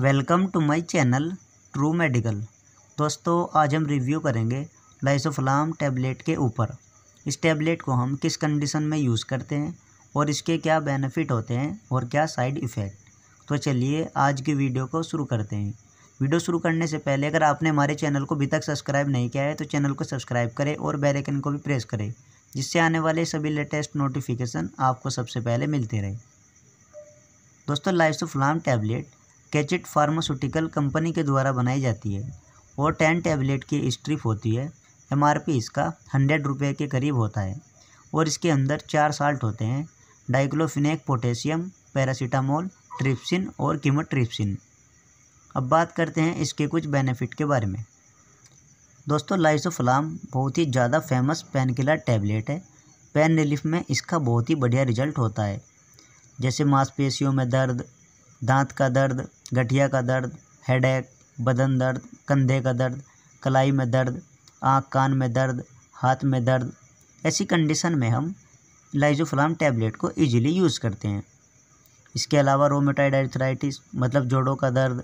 welcome to my channel true medical दोस्तों आज हम रिव्यू करेंगे लाइसोफ्लाम टैबलेट के ऊपर इस टैबलेट को हम किस कंडीशन में यूज़ करते हैं और इसके क्या बेनिफिट होते हैं और क्या साइड इफ़ेक्ट तो चलिए आज की वीडियो को शुरू करते हैं वीडियो शुरू करने से पहले अगर आपने हमारे चैनल को अभी तक सब्सक्राइब नहीं किया है तो चैनल को सब्सक्राइब करें और बेलाइकन को भी प्रेस करें जिससे आने वाले सभी लेटेस्ट नोटिफिकेशन आपको सबसे पहले मिलते रहे दोस्तों Lysoflam tablet Cachet pharmaceutical company के द्वारा बनाई जाती है और टेन टैबलेट की स्ट्रिप होती है एम इसका हंड्रेड रुपये के करीब होता है और इसके अंदर चार साल्ट होते हैं डाइक्लोफिनेक पोटेशियम पैरासीटामोल ट्रिप्सिन और कीमोट्रिप्सिन अब बात करते हैं इसके कुछ बेनिफिट के बारे में दोस्तों लाइसोफ्लाम बहुत ही ज़्यादा फेमस पेन किलर टैबलेट है पेन रिलीफ में इसका बहुत ही बढ़िया रिजल्ट होता है जैसे मांसपेशियों में दर्द दांत का दर्द गठिया का दर्द हेडेक बदन दर्द कंधे का दर्द कलाई में दर्द आँख कान में दर्द हाथ में दर्द ऐसी कंडीशन में हम लाइजोफ्लाम टैबलेट को ईजिली यूज़ करते हैं इसके अलावा रोमेटाइड एथराइटिस मतलब जोड़ों का दर्द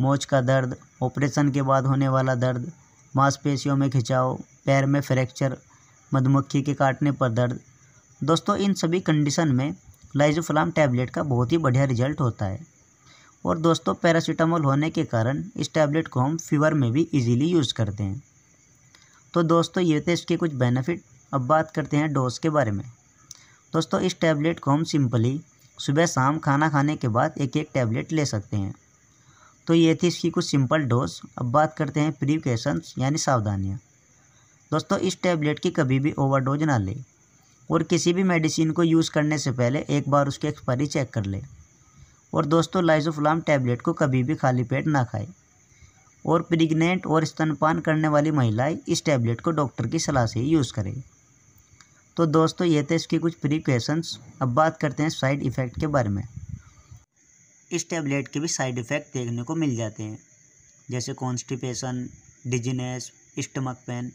मोच का दर्द ऑपरेशन के बाद होने वाला दर्द मांसपेशियों में खिंचाव पैर में फ्रैक्चर मधुमक्खी के काटने पर दर्द दोस्तों इन सभी कंडीशन में लाइजोफ्लाम टैबलेट का बहुत ही बढ़िया रिजल्ट होता है और दोस्तों पैरासीटामोल होने के कारण इस टैबलेट को हम फीवर में भी इजीली यूज़ करते हैं तो दोस्तों ये थे इसके कुछ बेनिफिट अब बात करते हैं डोज के बारे में दोस्तों इस टैबलेट को हम सिंपली सुबह शाम खाना खाने के बाद एक एक टैबलेट ले सकते हैं तो ये थी इसकी कुछ सिंपल डोज अब बात करते हैं प्रिकॉशंस यानी सावधानियाँ दोस्तों इस टैबलेट की कभी भी ओवर ना लें और किसी भी मेडिसिन को यूज़ करने से पहले एक बार उसकी एक्सपायरी चेक कर लें और दोस्तों लाइजोफ्लाम टैबलेट को कभी भी खाली पेट ना खाएं और प्रेग्नेंट और स्तनपान करने वाली महिलाएं इस टैबलेट को डॉक्टर की सलाह से यूज़ करें तो दोस्तों ये थे इसके कुछ प्रिकॉशंस अब बात करते हैं साइड इफ़ेक्ट के बारे में इस टैबलेट के भी साइड इफ़ेक्ट देखने को मिल जाते हैं जैसे कॉन्स्टिपेशन डिजीनेस स्टमक पेन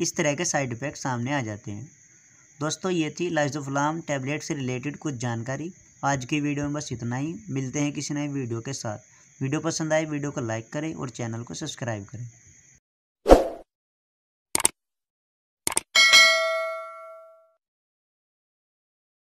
इस तरह के साइड इफ़ेक्ट सामने आ जाते हैं दोस्तों ये थी लाइजोफ्लाम टैबलेट से रिलेटेड कुछ जानकारी आज की वीडियो में बस इतना ही मिलते हैं किसी नए वीडियो के साथ वीडियो पसंद आए वीडियो को लाइक करें और चैनल को सब्सक्राइब करें